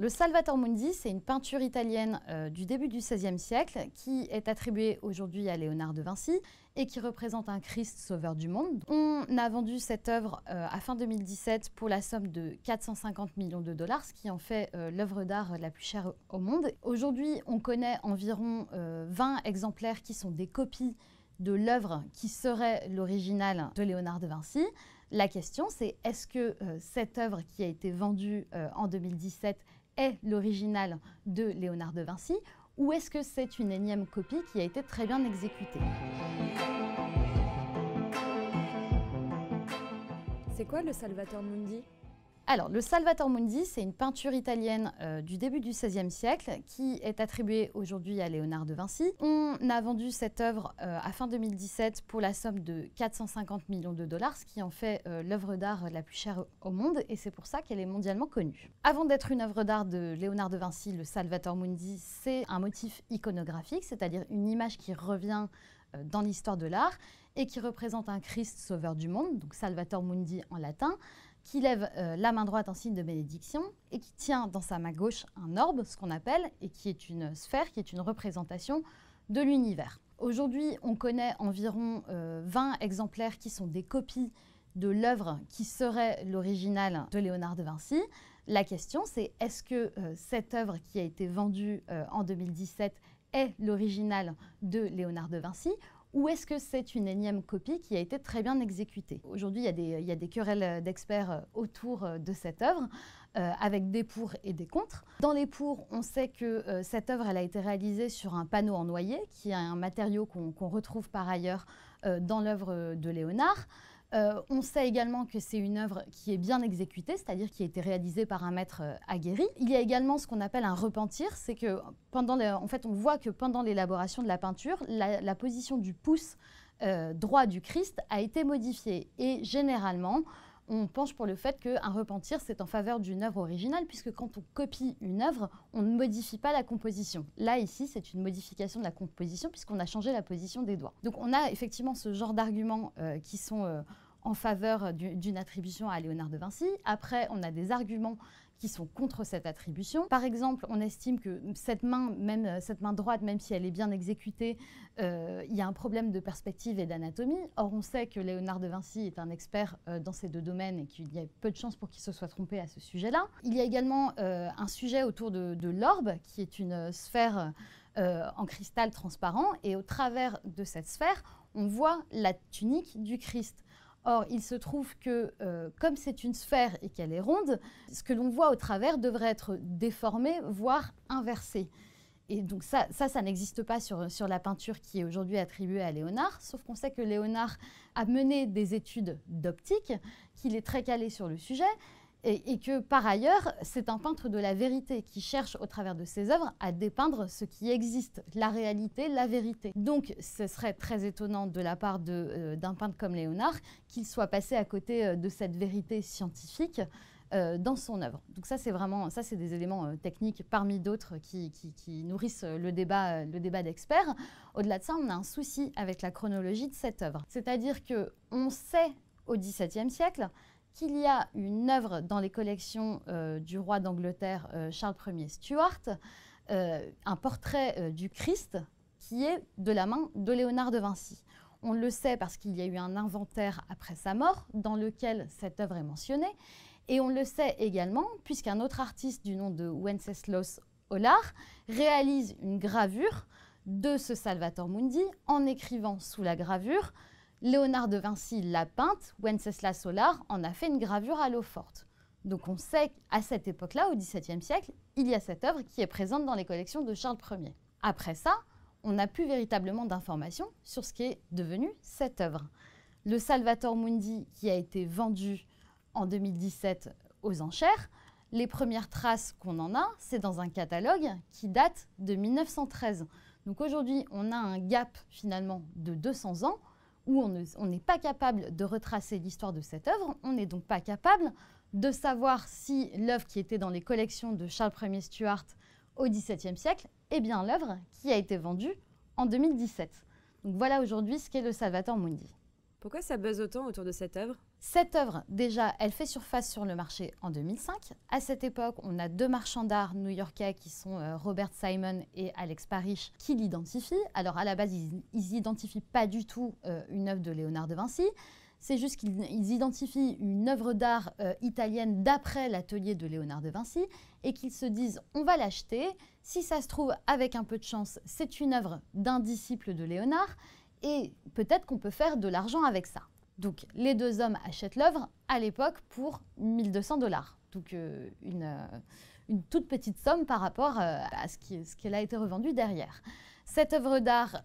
Le Salvator Mundi, c'est une peinture italienne euh, du début du XVIe siècle qui est attribuée aujourd'hui à Léonard de Vinci et qui représente un Christ sauveur du monde. On a vendu cette œuvre euh, à fin 2017 pour la somme de 450 millions de dollars, ce qui en fait euh, l'œuvre d'art la plus chère au monde. Aujourd'hui, on connaît environ 20 exemplaires qui sont des copies de l'œuvre qui serait l'original de Léonard de Vinci. La question, c'est est-ce que cette œuvre qui a été vendue en 2017 est l'original de Léonard de Vinci ou est-ce que c'est une énième copie qui a été très bien exécutée C'est quoi le Salvator Mundi alors, le Salvator Mundi, c'est une peinture italienne euh, du début du XVIe siècle qui est attribuée aujourd'hui à Léonard de Vinci. On a vendu cette œuvre euh, à fin 2017 pour la somme de 450 millions de dollars, ce qui en fait euh, l'œuvre d'art la plus chère au monde et c'est pour ça qu'elle est mondialement connue. Avant d'être une œuvre d'art de Léonard de Vinci, le Salvator Mundi, c'est un motif iconographique, c'est-à-dire une image qui revient dans l'histoire de l'art et qui représente un Christ sauveur du monde, donc Salvator Mundi en latin, qui lève euh, la main droite en signe de bénédiction et qui tient dans sa main gauche un orbe, ce qu'on appelle, et qui est une sphère, qui est une représentation de l'univers. Aujourd'hui, on connaît environ 20 euh, exemplaires qui sont des copies de l'œuvre qui serait l'original de Léonard de Vinci. La question, c'est est-ce que euh, cette œuvre qui a été vendue en 2017 est l'original de Léonard de Vinci ou est-ce que c'est une énième copie qui a été très bien exécutée Aujourd'hui, il, y a des querelles d'experts euh, autour euh, de cette œuvre, euh, avec des pour et des contre. Dans les pour, on sait que cette œuvre elle a été réalisée sur un panneau en noyer, qui est un matériau qu'on retrouve par ailleurs dans l'œuvre de Léonard. Euh, on sait également que c'est une œuvre qui est bien exécutée, c'est-à-dire qui a été réalisée par un maître euh, aguerri. Il y a également ce qu'on appelle un repentir, c'est que pendant, en fait, on voit que pendant l'élaboration de la peinture, la, position du pouce euh, droit du Christ a été modifiée. Et généralement, on penche pour le fait qu'un repentir, c'est en faveur d'une œuvre originale, puisque quand on copie une œuvre, on ne modifie pas la composition. Là, ici, c'est une modification de la composition, puisqu'on a changé la position des doigts. Donc on a effectivement ce genre d'arguments euh, qui sont... Euh, en faveur d'une attribution à Léonard de Vinci. Après, on a des arguments qui sont contre cette attribution. Par exemple, on estime que cette main, même euh, cette main droite, même si elle est bien exécutée, euh, il y a un problème de perspective et d'anatomie. Or, on sait que Léonard de Vinci est un expert euh, dans ces deux domaines et qu'il y a peu de chances pour qu'il se soit trompé à ce sujet-là. Il y a également un sujet autour de, de l'orbe, qui est une sphère en cristal transparent, et au travers de cette sphère, on voit la tunique du Christ. Or, il se trouve que euh, comme c'est une sphère et qu'elle est ronde, ce que l'on voit au travers devrait être déformé, voire inversé. Et donc ça, ça, n'existe pas sur, sur la peinture qui est aujourd'hui attribuée à Léonard, sauf qu'on sait que Léonard a mené des études d'optique, qu'il est très calé sur le sujet, et, que par ailleurs, c'est un peintre de la vérité qui cherche au travers de ses œuvres à dépeindre ce qui existe, la réalité, la vérité. Donc ce serait très étonnant de la part euh, d'un peintre comme Léonard qu'il soit passé à côté euh, de cette vérité scientifique euh, dans son œuvre. Donc ça, c'est vraiment, ça, c'est des éléments techniques parmi d'autres qui, nourrissent le débat, le débat d'experts. Au-delà de ça, on a un souci avec la chronologie de cette œuvre, c'est-à-dire qu'on sait au XVIIe siècle qu'il y a une œuvre dans les collections euh, du roi d'Angleterre euh, Charles Ier Stuart, euh, un portrait du Christ qui est de la main de Léonard de Vinci. On le sait parce qu'il y a eu un inventaire après sa mort dans lequel cette œuvre est mentionnée. Et on le sait également puisqu'un autre artiste du nom de Wenceslaus Hollar réalise une gravure de ce Salvator Mundi en écrivant sous la gravure Léonard de Vinci l'a peinte, Wenceslas Solar en a fait une gravure à l'eau forte. Donc on sait qu'à cette époque-là, au XVIIe siècle, il y a cette œuvre qui est présente dans les collections de Charles Ier. Après ça, on n'a plus véritablement d'informations sur ce qui est devenu cette œuvre. Le Salvator Mundi qui a été vendu en 2017 aux enchères, les premières traces qu'on en a, c'est dans un catalogue qui date de 1913. Donc aujourd'hui, on a un gap finalement de 200 ans où on n'est pas capable de retracer l'histoire de cette œuvre, on n'est donc pas capable de savoir si l'œuvre qui était dans les collections de Charles Ier Stuart au XVIIe siècle est bien l'œuvre qui a été vendue en 2017. Donc voilà aujourd'hui ce qu'est le Salvator Mundi. Pourquoi ça buzz autant autour de cette œuvre cette œuvre, déjà, elle fait surface sur le marché en 2005. À cette époque, on a deux marchands d'art new-yorkais qui sont euh, Robert Simon et Alex Parrish qui l'identifient. Alors à la base, ils n'identifient pas du tout euh, une œuvre de Léonard de Vinci. C'est juste qu'ils identifient une œuvre d'art euh, italienne d'après l'atelier de Léonard de Vinci et qu'ils se disent on va l'acheter. Si ça se trouve, avec un peu de chance, c'est une œuvre d'un disciple de Léonard et peut-être qu'on peut faire de l'argent avec ça. Donc les deux hommes achètent l'œuvre à l'époque pour 1200 dollars. Donc euh, euh, une, toute petite somme par rapport euh, à ce qu'elle a été revendue derrière. Cette œuvre d'art,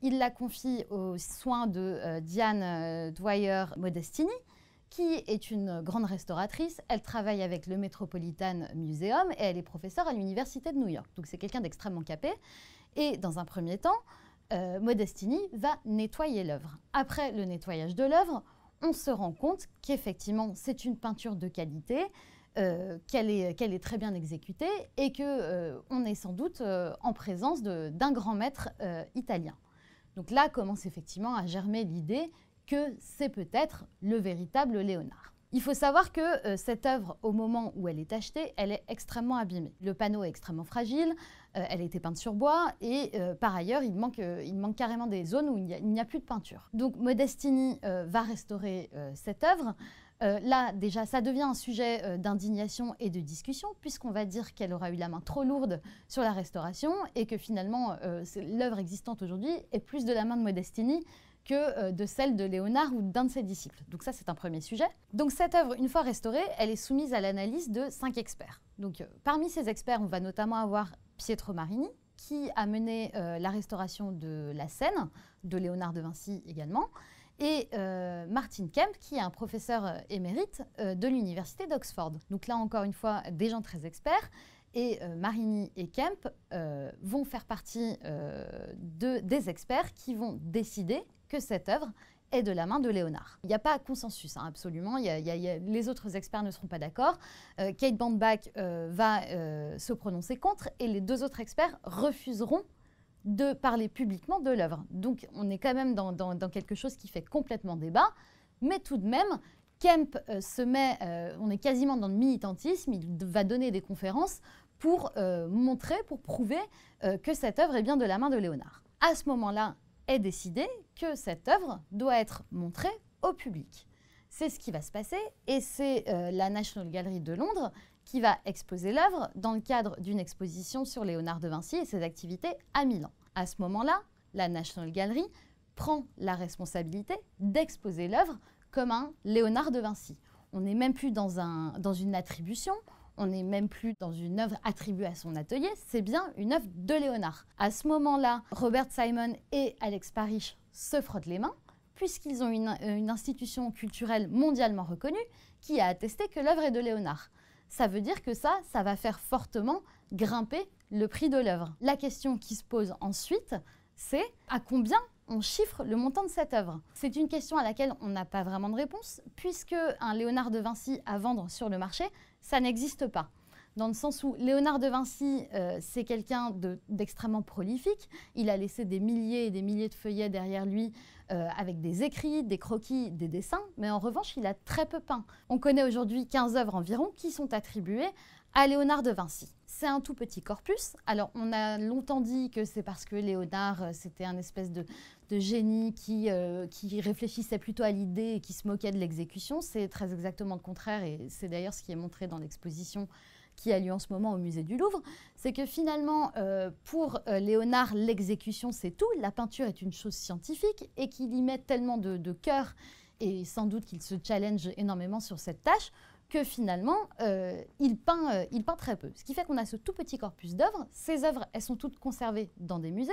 il la confie aux soins de Diane Dwyer Modestini, qui est une grande restauratrice. Elle travaille avec le Metropolitan Museum et elle est professeure à l'Université de New York. Donc c'est quelqu'un d'extrêmement capé. Et dans un premier temps, euh, Modestini va nettoyer l'œuvre. Après le nettoyage de l'œuvre, on se rend compte qu'effectivement c'est une peinture de qualité, euh, qu'elle est, très bien exécutée et que euh, on est sans doute en présence d'un grand maître italien. Donc là commence effectivement à germer l'idée que c'est peut-être le véritable Léonard. Il faut savoir que cette œuvre, au moment où elle est achetée, elle est extrêmement abîmée. Le panneau est extrêmement fragile, euh, elle a été peinte sur bois et euh, par ailleurs, il manque, euh, il manque carrément des zones où il n'y a, plus de peinture. Donc Modestini va restaurer cette œuvre. là, déjà, ça devient un sujet d'indignation et de discussion, puisqu'on va dire qu'elle aura eu la main trop lourde sur la restauration et que finalement, l'œuvre existante aujourd'hui est plus de la main de Modestini que de celle de Léonard ou d'un de ses disciples. Donc ça, c'est un premier sujet. Donc cette œuvre, une fois restaurée, elle est soumise à l'analyse de cinq experts. Donc parmi ces experts, on va notamment avoir Pietro Marini, qui a mené euh, la restauration de la scène de Léonard de Vinci également, et euh, Martin Kemp, qui est un professeur euh, émérite de l'Université d'Oxford. Donc là, encore une fois, des gens très experts. Et Marini et Kemp vont faire partie des experts qui vont décider que cette œuvre est de la main de Léonard. Il n'y a pas consensus, absolument. les autres experts ne seront pas d'accord. Euh, Kate Bandbach euh, va euh, se prononcer contre et les deux autres experts refuseront de parler publiquement de l'œuvre. Donc on est quand même dans, dans, quelque chose qui fait complètement débat, mais tout de même, Kemp se met, on est quasiment dans le militantisme, il va donner des conférences pour montrer, pour prouver que cette œuvre est bien de la main de Léonard. À ce moment-là, est décidé que cette œuvre doit être montrée au public. C'est ce qui va se passer et c'est euh, la National Gallery de Londres qui va exposer l'œuvre dans le cadre d'une exposition sur Léonard de Vinci et ses activités à Milan. À ce moment-là, la National Gallery prend la responsabilité d'exposer l'œuvre comme un Léonard de Vinci. On n'est même plus dans une attribution, on n'est même plus dans une œuvre attribuée à son atelier, c'est bien une œuvre de Léonard. À ce moment-là, Robert Simon et Alex Parrish se frottent les mains, puisqu'ils ont une, euh, une, institution culturelle mondialement reconnue qui a attesté que l'œuvre est de Léonard. Ça veut dire que ça, ça va faire fortement grimper le prix de l'œuvre. La question qui se pose ensuite, c'est à combien on chiffre le montant de cette œuvre C'est une question à laquelle on n'a pas vraiment de réponse, puisque un Léonard de Vinci à vendre sur le marché, ça n'existe pas. Dans le sens où Léonard de Vinci, euh, c'est quelqu'un d'extrêmement prolifique. Il a laissé des milliers et des milliers de feuillets derrière lui euh, avec des écrits, des croquis, des dessins, mais en revanche, il a très peu peint. On connaît aujourd'hui 15 œuvres environ qui sont attribuées à Léonard de Vinci. C'est un tout petit corpus. Alors, on a longtemps dit que c'est parce que Léonard, euh, c'était un espèce de, de génie euh, qui, réfléchissait plutôt à l'idée et qui se moquait de l'exécution. C'est très exactement le contraire et c'est d'ailleurs ce qui est montré dans l'exposition qui a lieu en ce moment au musée du Louvre, c'est que finalement, euh, pour euh, Léonard, l'exécution, c'est tout, la peinture est une chose scientifique, et qu'il y met tellement de, cœur, et sans doute qu'il se challenge énormément sur cette tâche, que finalement, il, peint, il peint très peu. Ce qui fait qu'on a ce tout petit corpus d'œuvres, ces œuvres, elles sont toutes conservées dans des musées,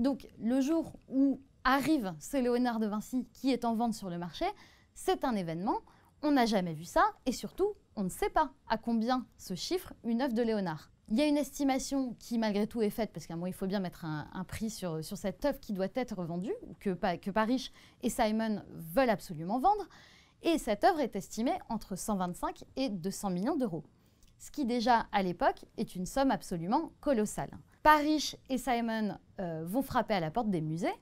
donc le jour où arrive ce Léonard de Vinci qui est en vente sur le marché, c'est un événement, on n'a jamais vu ça, et surtout, on ne sait pas à combien se chiffre une œuvre de Léonard. Il y a une estimation qui malgré tout est faite, parce qu'à un moment il faut bien mettre un, prix sur, cette œuvre qui doit être revendue, ou que, que et Simon veulent absolument vendre, et cette œuvre est estimée entre 125 et 200 millions d'euros, ce qui déjà à l'époque est une somme absolument colossale. Paris et Simon euh, vont frapper à la porte des musées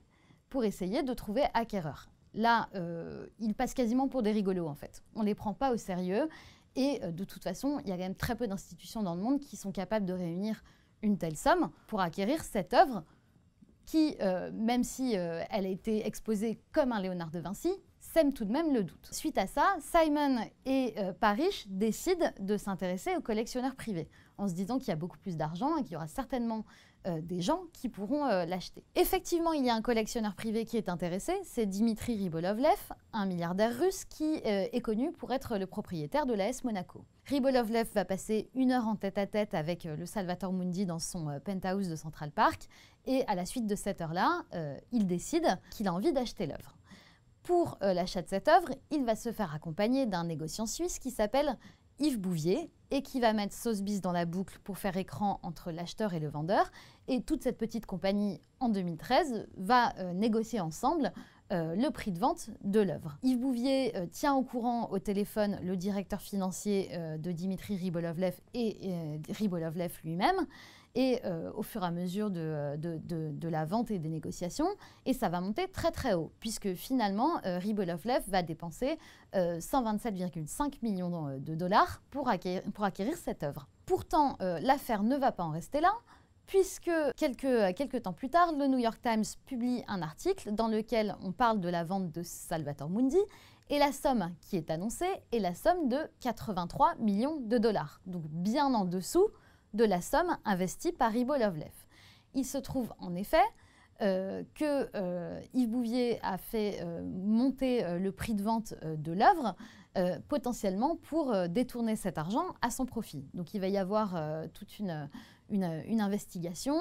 pour essayer de trouver acquéreur. Là, euh, ils passent quasiment pour des rigolos en fait. On ne les prend pas au sérieux et euh, de toute façon, il y a quand même très peu d'institutions dans le monde qui sont capables de réunir une telle somme pour acquérir cette œuvre qui, même si elle a été exposée comme un Léonard de Vinci, sème tout de même le doute. Suite à ça, Simon et euh, Paris décident de s'intéresser aux collectionneurs privés, en se disant qu'il y a beaucoup plus d'argent et qu'il y aura certainement euh, des gens qui pourront euh, l'acheter. Effectivement, il y a un collectionneur privé qui est intéressé, c'est Dimitri Ribolovlev, un milliardaire russe qui est connu pour être le propriétaire de l'AS Monaco. Ribolovlev va passer une heure en tête-à-tête tête avec le Salvatore Mundi dans son penthouse de Central Park, et à la suite de cette heure-là, il décide qu'il a envie d'acheter l'œuvre. Pour euh, l'achat de cette œuvre, il va se faire accompagner d'un négociant suisse qui s'appelle Yves Bouvier et qui va mettre Sotheby's dans la boucle pour faire écran entre l'acheteur et le vendeur. Et toute cette petite compagnie, en 2013, va euh, négocier ensemble euh, le prix de vente de l'œuvre. Yves Bouvier tient au courant au téléphone le directeur financier de Dimitri Ribolovlev et Ribolovlev lui-même et euh, au fur et à mesure euh, de, la vente et des négociations, et ça va monter très très haut, puisque finalement, of euh, Ribolovlev va dépenser 127,5 millions de dollars pour acquérir, cette œuvre. Pourtant, l'affaire ne va pas en rester là, puisque quelques, quelques, temps plus tard, le New York Times publie un article dans lequel on parle de la vente de Salvatore Mundi, et la somme qui est annoncée est la somme de 83 millions de dollars, donc bien en dessous de la somme investie par Ribolovlev. Il se trouve en effet euh, que euh, Yves Bouvier a fait euh, monter le prix de vente de l'œuvre potentiellement pour détourner cet argent à son profit. Donc il va y avoir toute une, euh, une, investigation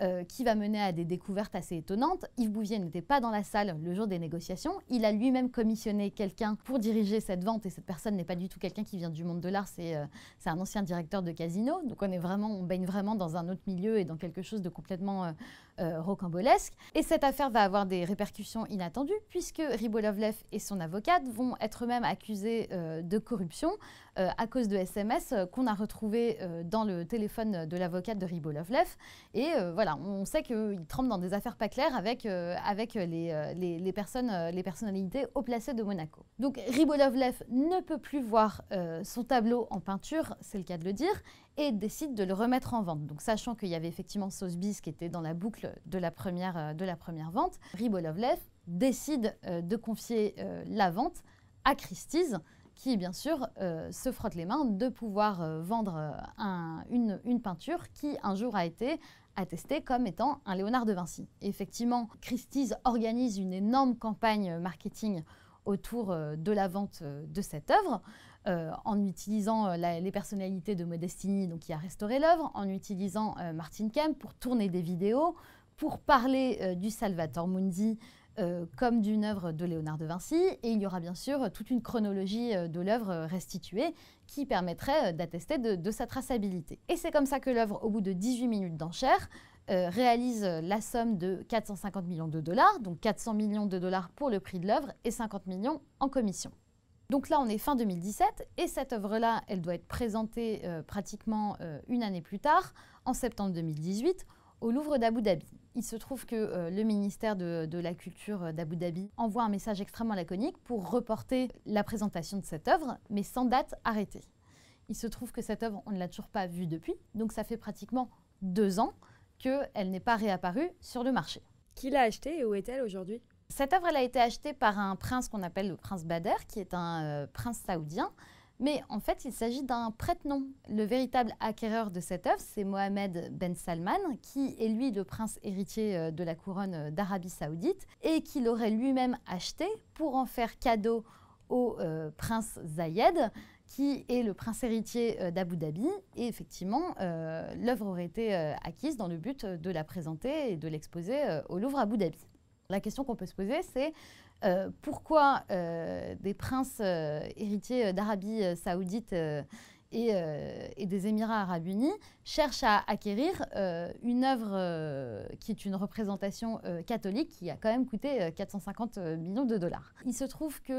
euh, qui va mener à des découvertes assez étonnantes. Yves Bouvier n'était pas dans la salle le jour des négociations. Il a lui-même commissionné quelqu'un pour diriger cette vente et cette personne n'est pas du tout quelqu'un qui vient du monde de l'art, c'est euh, un ancien directeur de casino. Donc on est vraiment, on baigne vraiment dans un autre milieu et dans quelque chose de complètement rocambolesque. Et cette affaire va avoir des répercussions inattendues puisque Ribolovlev et son avocate vont être même mêmes accusés de corruption. Euh, à cause de SMS euh, qu'on a retrouvé euh, dans le téléphone de l'avocate de Ribolovlev. Et voilà, on sait qu'il trempe dans des affaires pas claires avec, avec les, personnalités haut placées de Monaco. Donc Ribolovlev ne peut plus voir son tableau en peinture, c'est le cas de le dire, et décide de le remettre en vente. Donc sachant qu'il y avait effectivement Sotheby's qui était dans la boucle de la première, de la première vente, Ribolovlev décide de confier la vente à Christie's, qui, bien sûr, euh, se frotte les mains de pouvoir euh, vendre euh, une, peinture qui, un jour, a été attestée comme étant un Léonard de Vinci. effectivement, Christie's organise une énorme campagne marketing autour de la vente de cette œuvre. en utilisant les personnalités de Modestini, donc qui a restauré l'œuvre, en utilisant Martin Kemp pour tourner des vidéos, pour parler du Salvator Mundi euh, comme d'une œuvre de Léonard de Vinci. Et il y aura bien sûr toute une chronologie euh, de l'œuvre restituée qui permettrait euh, d'attester de, sa traçabilité. Et c'est comme ça que l'œuvre, au bout de 18 minutes d'enchères, réalise la somme de 450 millions de dollars, donc 400 millions de dollars pour le prix de l'œuvre et 50 millions en commission. Donc là, on est fin 2017 et cette œuvre-là, elle doit être présentée pratiquement une année plus tard, en septembre 2018, au Louvre d'Abu Dhabi. Il se trouve que euh, le ministère de, la Culture euh, d'Abu Dhabi envoie un message extrêmement laconique pour reporter la présentation de cette œuvre, mais sans date arrêtée. Il se trouve que cette œuvre, on ne l'a toujours pas vue depuis, donc ça fait pratiquement deux ans qu'elle n'est pas réapparue sur le marché. Qui l'a achetée et où est-elle aujourd'hui Cette œuvre, elle a été achetée par un prince qu'on appelle le prince Bader, qui est un euh, prince saoudien mais en fait, il s'agit d'un prête-nom. Le véritable acquéreur de cette œuvre, c'est Mohamed Ben Salman, qui est lui le prince héritier euh, de la couronne euh, d'Arabie saoudite, et qui l'aurait lui-même acheté pour en faire cadeau au euh, prince Zayed, qui est le prince héritier d'Abu Dhabi. Et effectivement, l'œuvre aurait été acquise dans le but de la présenter et de l'exposer au Louvre Abu Dhabi. La question qu'on peut se poser, c'est euh, pourquoi euh, des princes euh, héritiers d'Arabie saoudite euh, et, des Émirats arabes unis cherchent à acquérir euh, une œuvre euh, qui est une représentation catholique qui a quand même coûté 450 millions de dollars. Il se trouve qu'il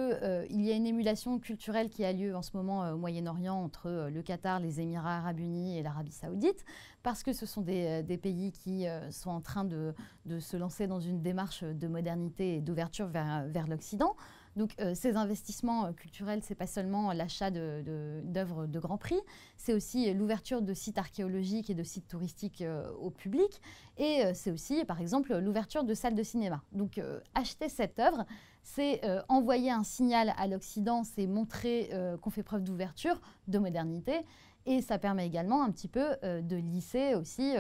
y a une émulation culturelle qui a lieu en ce moment au Moyen-Orient entre le Qatar, les Émirats arabes unis et l'Arabie saoudite, parce que ce sont des, pays qui sont en train de, se lancer dans une démarche de modernité et d'ouverture vers l'Occident. Donc euh, ces investissements euh, culturels, c'est pas seulement l'achat d'œuvres de, grand prix, c'est aussi l'ouverture de sites archéologiques et de sites touristiques euh, au public, et c'est aussi, par exemple, l'ouverture de salles de cinéma. Donc acheter cette œuvre, c'est envoyer un signal à l'Occident, c'est montrer qu'on fait preuve d'ouverture, de modernité, et ça permet également un petit peu de lisser aussi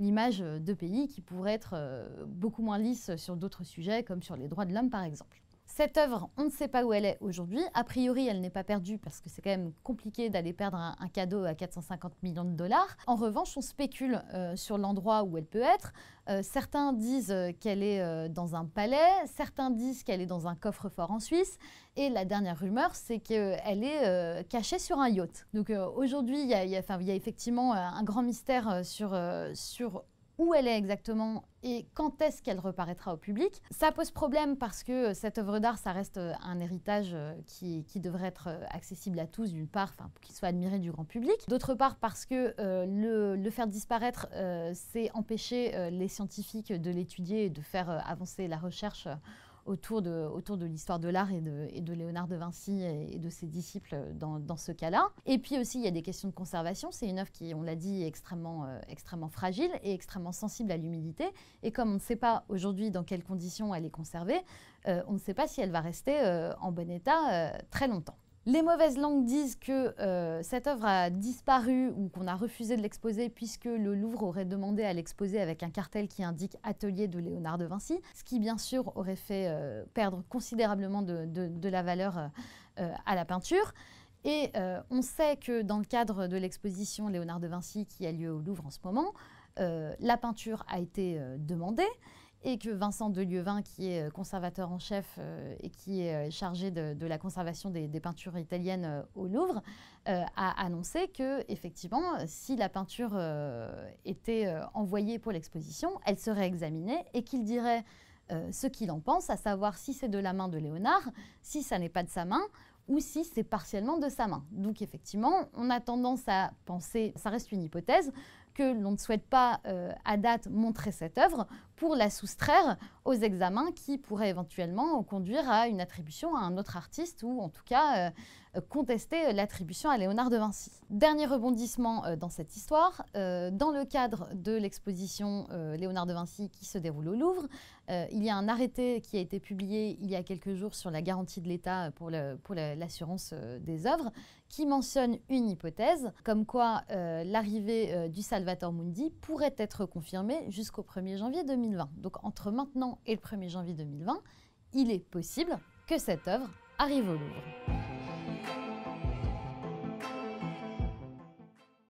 l'image de pays qui pourraient être beaucoup moins lisse sur d'autres sujets, comme sur les droits de l'homme par exemple. Cette œuvre, on ne sait pas où elle est aujourd'hui. A priori, elle n'est pas perdue parce que c'est quand même compliqué d'aller perdre un, cadeau à 450 millions de dollars. En revanche, on spécule euh, sur l'endroit où elle peut être. Euh, certains disent euh, qu'elle est dans un palais, certains disent qu'elle est dans un coffre-fort en Suisse. Et la dernière rumeur, c'est qu'elle est cachée sur un yacht. Donc aujourd'hui, il y, y, a effectivement un grand mystère sur, sur où elle est exactement et quand est-ce qu'elle reparaîtra au public. Ça pose problème parce que euh, cette œuvre d'art, ça reste euh, un héritage euh, qui, devrait être accessible à tous, d'une part, pour qu'il soit admiré du grand public. D'autre part, parce que le, faire disparaître, c'est empêcher les scientifiques de l'étudier et de faire avancer la recherche autour de, autour de l'histoire de l'art et de, de, Léonard de Vinci et de ses disciples dans, ce cas-là. Et puis aussi, il y a des questions de conservation. C'est une œuvre qui, on l'a dit, est extrêmement, euh, extrêmement fragile et extrêmement sensible à l'humidité. Et comme on ne sait pas aujourd'hui dans quelles conditions elle est conservée, euh, on ne sait pas si elle va rester euh, en bon état très longtemps. Les mauvaises langues disent que euh, cette œuvre a disparu ou qu'on a refusé de l'exposer puisque le Louvre aurait demandé à l'exposer avec un cartel qui indique atelier de Léonard de Vinci, ce qui bien sûr aurait fait euh, perdre considérablement de, la valeur euh, à la peinture. Et on sait que dans le cadre de l'exposition Léonard de Vinci qui a lieu au Louvre en ce moment, la peinture a été demandée et que Vincent Delieuvin, qui est euh, conservateur en chef euh, et qui est euh, chargé de, la conservation des, peintures italiennes au Louvre, a annoncé que, effectivement, si la peinture était envoyée pour l'exposition, elle serait examinée et qu'il dirait ce qu'il en pense, à savoir si c'est de la main de Léonard, si ça n'est pas de sa main ou si c'est partiellement de sa main. Donc effectivement, on a tendance à penser, ça reste une hypothèse, que l'on ne souhaite pas à date montrer cette œuvre pour la soustraire aux examens qui pourraient éventuellement conduire à une attribution à un autre artiste ou en tout cas euh, contester l'attribution à Léonard de Vinci. Dernier rebondissement euh, dans cette histoire, euh, dans le cadre de l'exposition Léonard de Vinci qui se déroule au Louvre, il y a un arrêté qui a été publié il y a quelques jours sur la garantie de l'État pour l'assurance des œuvres qui mentionne une hypothèse comme quoi l'arrivée du Salvator Mundi pourrait être confirmée jusqu'au 1er janvier 2020. Donc entre maintenant et le 1er janvier 2020, il est possible que cette œuvre arrive au Louvre.